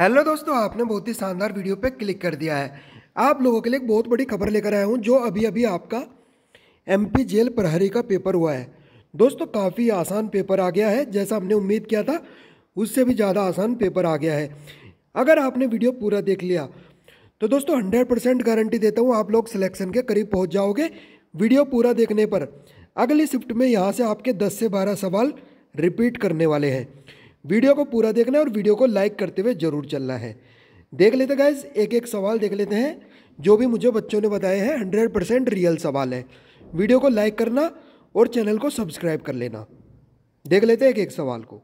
hello दोस्तों आपने बहुत ही शानदार वीडियो पे क्लिक कर दिया है आप लोगों के लिए एक बहुत बड़ी खबर लेकर आया हूँ जो अभी अभी आपका एमपी जेल प्रहरी का पेपर हुआ है दोस्तों काफ़ी आसान पेपर आ गया है जैसा हमने उम्मीद किया था उससे भी ज़्यादा आसान पेपर आ गया है अगर आपने वीडियो पूरा देख लिया तो दोस्तों हंड्रेड परसेंट गारंटी देता हूँ आप लोग सिलेक्शन के करीब पहुँच जाओगे वीडियो पूरा देखने पर अगली शिफ्ट में यहाँ से आपके दस से बारह सवाल रिपीट करने वाले हैं वीडियो को पूरा देखना है और वीडियो को लाइक करते हुए ज़रूर चलना है देख लेते गाइज एक एक सवाल देख लेते हैं जो भी मुझे बच्चों ने बताए हैं हंड्रेड परसेंट रियल सवाल है वीडियो को लाइक करना और चैनल को सब्सक्राइब कर लेना देख लेते हैं एक एक सवाल को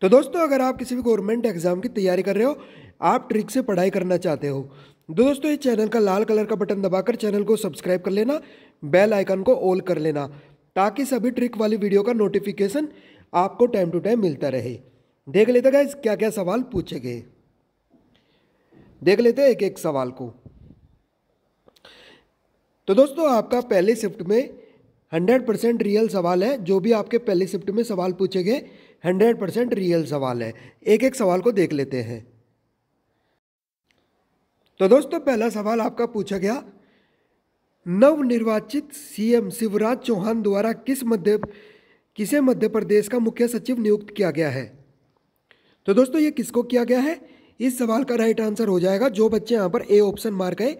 तो दोस्तों अगर आप किसी भी गवर्नमेंट एग्ज़ाम की तैयारी कर रहे हो आप ट्रिक से पढ़ाई करना चाहते हो तो दोस्तों इस चैनल का लाल कलर का बटन दबाकर चैनल को सब्सक्राइब कर लेना बेल आइकन को ऑल कर लेना ताकि सभी ट्रिक वाली वीडियो का नोटिफिकेशन आपको टाइम टू टाइम मिलता रहे देख लेते गाइज क्या क्या सवाल पूछे गए देख लेते एक एक सवाल को तो दोस्तों आपका पहले शिफ्ट में हंड्रेड परसेंट रियल सवाल है जो भी आपके पहले शिफ्ट में सवाल पूछे गए हंड्रेड परसेंट रियल सवाल है एक एक सवाल को देख लेते हैं तो दोस्तों पहला सवाल आपका पूछा गया नवनिर्वाचित सीएम शिवराज चौहान द्वारा किस मध्य किसे मध्य प्रदेश का मुख्य सचिव नियुक्त किया गया है तो दोस्तों ये किसको किया गया है इस सवाल का राइट आंसर हो जाएगा जो बच्चे यहाँ पर ए ऑप्शन मार गए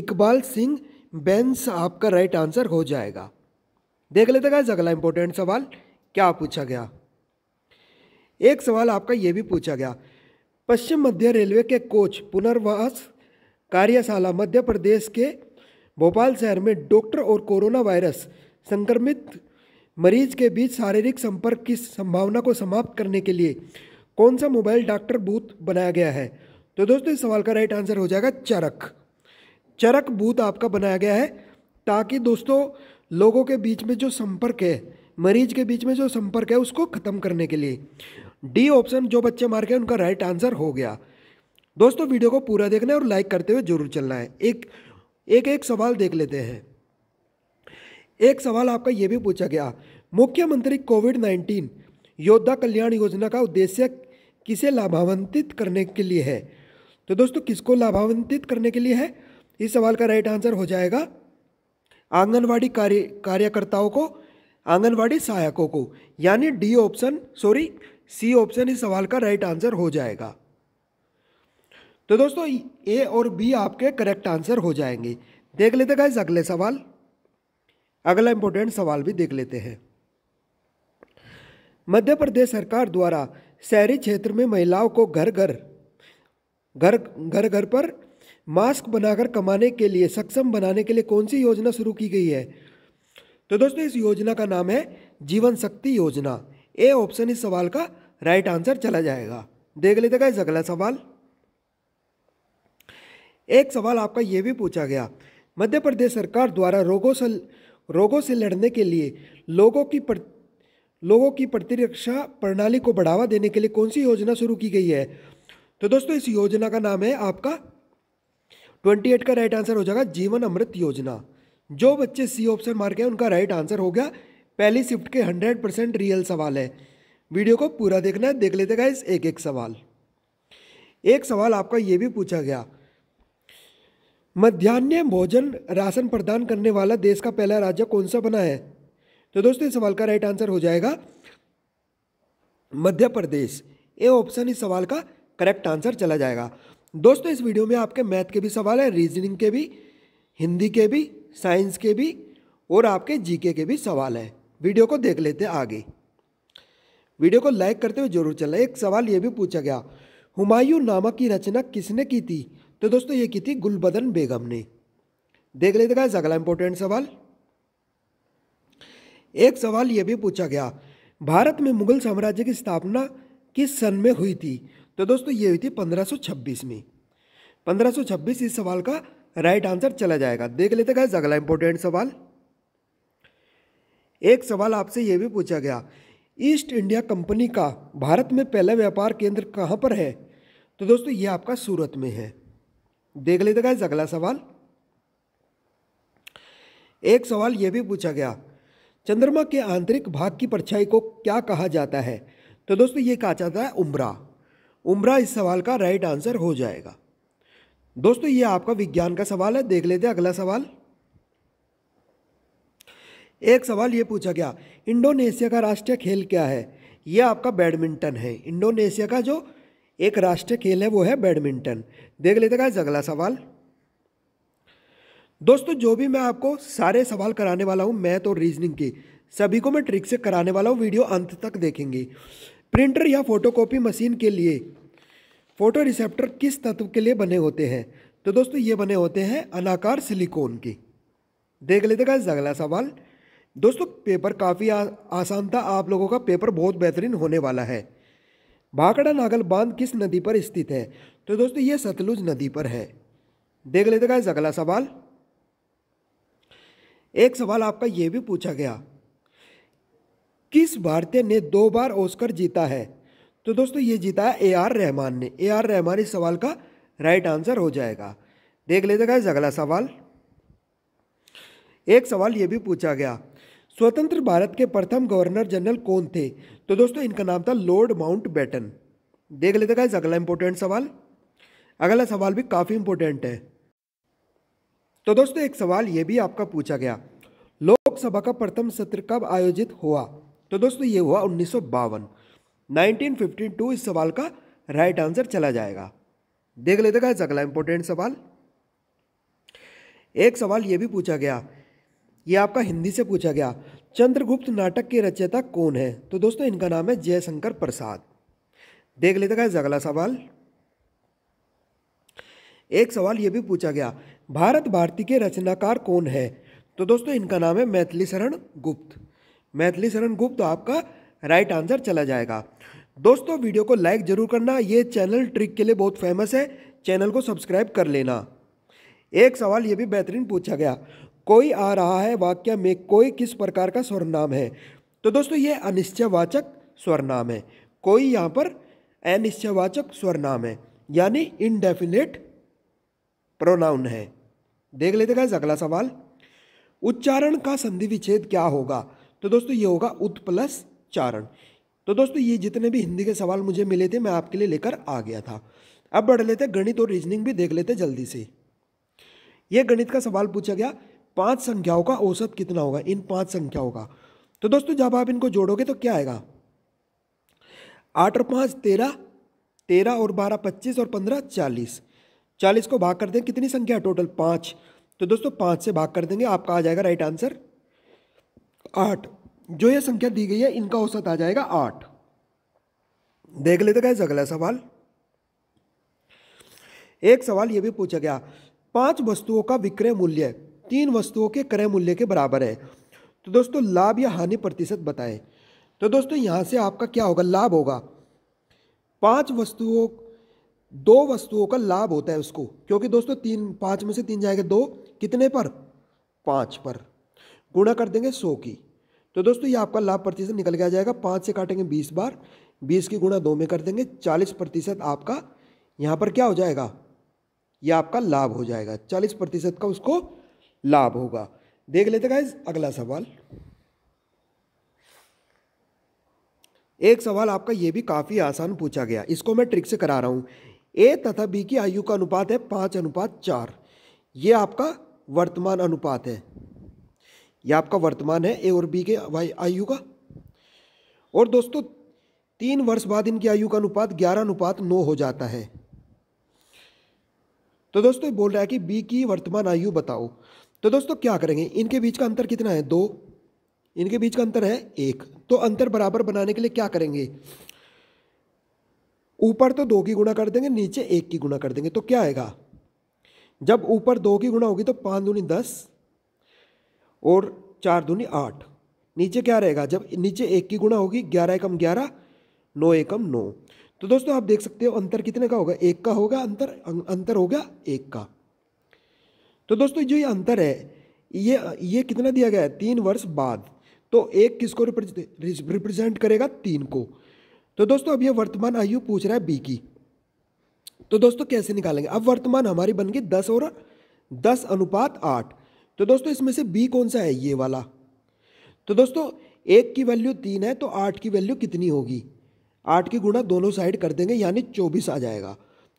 इकबाल सिंह बेंस आपका राइट आंसर हो जाएगा देख लेते गाइज अगला इंपॉर्टेंट सवाल क्या पूछा गया एक सवाल आपका ये भी पूछा गया पश्चिम मध्य रेलवे के कोच पुनर्वास कार्यशाला मध्य प्रदेश के भोपाल शहर में डॉक्टर और कोरोना वायरस संक्रमित मरीज के बीच शारीरिक संपर्क की संभावना को समाप्त करने के लिए कौन सा मोबाइल डॉक्टर बूथ बनाया गया है तो दोस्तों इस सवाल का राइट आंसर हो जाएगा चरक चरक बूथ आपका बनाया गया है ताकि दोस्तों लोगों के बीच में जो संपर्क है मरीज के बीच में जो संपर्क है उसको ख़त्म करने के लिए डी ऑप्शन जो बच्चे मार गए उनका राइट आंसर हो गया दोस्तों वीडियो को पूरा देखना है और लाइक करते हुए जरूर चलना है एक एक एक सवाल देख लेते हैं एक सवाल आपका ये भी पूछा गया मुख्यमंत्री कोविड नाइन्टीन योद्धा कल्याण योजना का उद्देश्य किसे लाभान्वित करने के लिए है तो दोस्तों किसको लाभान्वित करने के लिए है इस सवाल का राइट आंसर हो जाएगा आंगनवाड़ी कार्य कार्यकर्ताओं को आंगनवाड़ी सहायकों को यानी D option sorry C option इस सवाल का राइट आंसर हो जाएगा तो दोस्तों ए और बी आपके करेक्ट आंसर हो जाएंगे देख लेते गए अगले सवाल अगला इंपॉर्टेंट सवाल भी देख लेते हैं मध्य प्रदेश सरकार द्वारा शहरी क्षेत्र में महिलाओं को घर घर घर घर घर पर मास्क बनाकर कमाने के लिए सक्षम बनाने के लिए कौन सी योजना शुरू की गई है तो दोस्तों इस योजना का नाम है जीवन शक्ति योजना ए ऑप्शन इस सवाल का राइट आंसर चला जाएगा देख लेते गाइस अगला सवाल एक सवाल आपका यह भी पूछा गया मध्य प्रदेश सरकार द्वारा रोगों से रोगों से लड़ने के लिए लोगों की पर, लोगों की प्रतिरक्षा प्रणाली को बढ़ावा देने के लिए कौन सी योजना शुरू की गई है तो दोस्तों इस योजना का नाम है आपका ट्वेंटी एट का राइट आंसर हो जाएगा जीवन अमृत योजना जो बच्चे सी ऑप्शन मार है उनका राइट आंसर हो गया पहली शिफ्ट के हंड्रेड परसेंट रियल सवाल है वीडियो को पूरा देखना है देख लेते गाइस एक एक सवाल एक सवाल आपका ये भी पूछा गया मध्यान्ह भोजन राशन प्रदान करने वाला देश का पहला राज्य कौन सा बना है तो दोस्तों इस सवाल का राइट आंसर हो जाएगा मध्य प्रदेश ए ऑप्शन इस सवाल का करेक्ट आंसर चला जाएगा दोस्तों इस वीडियो में आपके मैथ के भी सवाल है रीजनिंग के भी हिंदी के भी साइंस के भी और आपके जीके के भी सवाल हैं वीडियो को देख लेते आगे वीडियो को लाइक करते हुए जरूर चला एक सवाल ये भी पूछा गया हुमायूं नामक की रचना किसने की थी तो दोस्तों ये की थी गुलबदन बेगम ने देख लेते गाइस अगला इंपॉर्टेंट सवाल एक सवाल ये भी पूछा गया भारत में मुगल साम्राज्य की स्थापना किस सन में हुई थी तो दोस्तों ये हुई थी 1526 में 1526 इस सवाल का राइट आंसर चला जाएगा देख लेते गाइस अगला इंपॉर्टेंट सवाल एक सवाल आपसे ये भी पूछा गया ईस्ट इंडिया कंपनी का भारत में पहला व्यापार केंद्र कहाँ पर है तो दोस्तों ये आपका सूरत में है देख लेते गाइज अगला सवाल एक सवाल यह भी पूछा गया चंद्रमा के आंतरिक भाग की परछाई को क्या कहा जाता है तो दोस्तों ये कहा जाता है उम्रा उम्रा इस सवाल का राइट आंसर हो जाएगा दोस्तों ये आपका विज्ञान का सवाल है देख लेते हैं अगला सवाल एक सवाल ये पूछा गया इंडोनेशिया का राष्ट्रीय खेल क्या है यह आपका बैडमिंटन है इंडोनेशिया का जो एक राष्ट्रीय खेल है वो है बैडमिंटन देख लेते गाइज अगला सवाल दोस्तों जो भी मैं आपको सारे सवाल कराने वाला हूँ मैथ और रीजनिंग की सभी को मैं ट्रिक से कराने वाला हूँ वीडियो अंत तक देखेंगे प्रिंटर या फोटोकॉपी मशीन के लिए फोटो रिसेप्टर किस तत्व के लिए बने होते हैं तो दोस्तों ये बने होते हैं अनाकार सिलिकॉन की देख लेते गाइज अगला सवाल दोस्तों पेपर काफ़ी आसान था आप लोगों का पेपर बहुत बेहतरीन होने वाला है भाखड़ा नागल बांध किस नदी पर स्थित है तो दोस्तों ये सतलुज नदी पर है देख लेते गए अगला सवाल एक सवाल आपका ये भी पूछा गया किस भारतीय ने दो बार ओस्कर जीता है तो दोस्तों ये जीता है ए आर रहमान ने ए आर रहमान इस सवाल का राइट आंसर हो जाएगा देख लेते गए अगला सवाल एक सवाल ये भी पूछा गया स्वतंत्र भारत के प्रथम गवर्नर जनरल कौन थे तो दोस्तों इनका नाम था लॉर्ड माउंट बैटन देख लेते गाइज अगला इंपॉर्टेंट सवाल अगला सवाल भी काफ़ी इंपॉर्टेंट है तो दोस्तों एक सवाल ये भी आपका पूछा गया लोकसभा का प्रथम सत्र कब आयोजित हुआ तो दोस्तों ये हुआ उन्नीस टू इस सवाल का राइट आंसर चला जाएगा देख लेते गाइज अगला इंपॉर्टेंट सवाल एक सवाल ये भी पूछा गया ये आपका हिंदी से पूछा गया चंद्रगुप्त नाटक के रचयिता कौन है तो दोस्तों इनका नाम है जयशंकर प्रसाद देख लेते गाइस अगला सवाल एक सवाल ये भी पूछा गया भारत भारती के रचनाकार कौन है तो दोस्तों इनका नाम है मैथिली शरण गुप्त मैथिली शरण गुप्त आपका राइट आंसर चला जाएगा दोस्तों वीडियो को लाइक ज़रूर करना ये चैनल ट्रिक के लिए बहुत फेमस है चैनल को सब्सक्राइब कर लेना एक सवाल ये भी बेहतरीन पूछा गया कोई आ रहा है वाक्य में कोई किस प्रकार का स्वरनाम है तो दोस्तों ये अनिश्चयवाचक स्वरनाम है कोई यहाँ पर अनिश्चयवाचक स्वरनाम है यानी इनडेफिनेट प्रोनाउन है देख लेते गए अगला सवाल उच्चारण का संधि विच्छेद क्या होगा तो दोस्तों ये होगा उत् प्लस चारण तो दोस्तों ये जितने भी हिंदी के सवाल मुझे मिले थे मैं आपके लिए लेकर आ गया था अब बढ़ लेते गणित और रीजनिंग भी देख लेते जल्दी से ये गणित का सवाल पूछा गया पांच संख्याओं का औसत कितना होगा इन पांच संख्याओं का तो दोस्तों जब आप इनको जोड़ोगे तो क्या आएगा आठ और पाँच तेरह तेरह और बारह पच्चीस और पंद्रह चालीस चालीस को भाग कर दें कितनी संख्या टोटल पाँच तो दोस्तों पाँच से भाग कर देंगे आपका आ जाएगा राइट आंसर आठ जो ये संख्या दी गई है इनका औसत आ जाएगा आठ देख लेते गए अगला सवाल एक सवाल ये भी पूछा गया पांच वस्तुओं का विक्रय मूल्य तीन वस्तुओं के क्रय मूल्य के बराबर है तो दोस्तों लाभ या हानि प्रतिशत बताएं तो दोस्तों यहाँ से आपका क्या होगा लाभ होगा पांच वस्तुओं दो वस्तुओं का लाभ होता है उसको क्योंकि दोस्तों तीन पाँच में से तीन जाएगा दो कितने पर पाँच पर गुणा कर देंगे सौ की तो दोस्तों ये आपका लाभ प्रतिशत निकल के आ जाएगा पाँच से काटेंगे बीस बार बीस की गुणा दो में कर देंगे चालीस प्रतिशत आपका यहाँ पर क्या हो जाएगा ये आपका लाभ हो जाएगा चालीस प्रतिशत का उसको लाभ होगा देख लेते गाइज अगला सवाल एक सवाल आपका यह भी काफ़ी आसान पूछा गया इसको मैं ट्रिक से करा रहा हूं ए तथा बी की आयु का अनुपात है पांच अनुपात चार यह आपका वर्तमान अनुपात है यह आपका वर्तमान है ए और बी के आयु का और दोस्तों तीन वर्ष बाद इनकी आयु का अनुपात ग्यारह अनुपात नौ हो जाता है तो दोस्तों बोल रहा है कि बी की वर्तमान आयु बताओ तो दोस्तों क्या करेंगे इनके बीच का अंतर कितना है दो इनके बीच का अंतर है एक तो अंतर बराबर बनाने के लिए क्या करेंगे ऊपर तो दो की गुणा कर देंगे नीचे एक की गुणा कर देंगे तो क्या आएगा जब ऊपर दो की गुणा होगी तो पाँच दूनी दस और चार दूनी आठ नीचे क्या रहेगा जब नीचे एक की गुणा होगी ग्यारह एकम ग्यारह नौ एकम नौ तो दोस्तों आप देख सकते हो अंतर कितने का होगा एक का होगा अंतर अंतर होगा एक का तो दोस्तों जो ये अंतर है ये ये कितना दिया गया है तीन वर्ष बाद तो एक किसको रिप्रेजेंट करेगा तीन को तो दोस्तों अब ये वर्तमान आयु पूछ रहा है बी की तो दोस्तों कैसे निकालेंगे अब वर्तमान हमारी बन गई दस और दस अनुपात आठ तो दोस्तों इसमें से बी कौन सा है ये वाला तो दोस्तों एक की वैल्यू तीन है तो आठ की वैल्यू कितनी होगी आठ की गुणा दोनों साइड कर देंगे यानी चौबीस आ जाएगा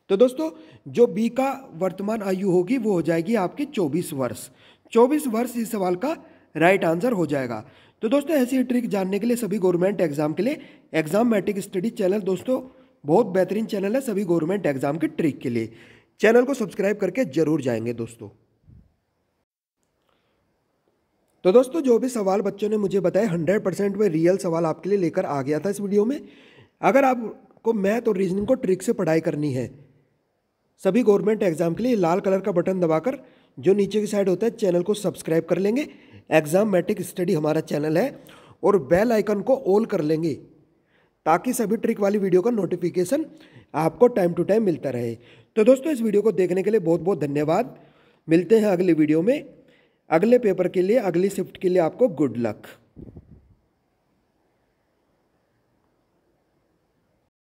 तो दोस्तों जो बी का वर्तमान आयु होगी वो हो जाएगी आपकी चौबीस वर्ष चौबीस वर्ष इस सवाल का राइट आंसर हो जाएगा तो दोस्तों ऐसी ट्रिक जानने के लिए सभी गवर्नमेंट एग्जाम के लिए एग्जाम मैट्रिक स्टडी चैनल दोस्तों बहुत बेहतरीन चैनल है सभी गवर्नमेंट एग्जाम के ट्रिक के लिए चैनल को सब्सक्राइब करके जरूर जाएंगे दोस्तों तो दोस्तों जो भी सवाल बच्चों ने मुझे बताया हंड्रेड परसेंट में रियल सवाल आपके लिए लेकर आ गया था इस वीडियो में अगर आपको मैथ और रीजनिंग को ट्रिक से पढ़ाई करनी है सभी गवर्नमेंट एग्ज़ाम के लिए लाल कलर का बटन दबाकर जो नीचे की साइड होता है चैनल को सब्सक्राइब कर लेंगे एग्ज़ाम मैट्रिक स्टडी हमारा चैनल है और बेल आइकन को ऑल कर लेंगे ताकि सभी ट्रिक वाली वीडियो का नोटिफिकेशन आपको टाइम टू टाइम मिलता रहे तो दोस्तों इस वीडियो को देखने के लिए बहुत बहुत धन्यवाद मिलते हैं अगली वीडियो में अगले पेपर के लिए अगली शिफ्ट के लिए आपको गुड लक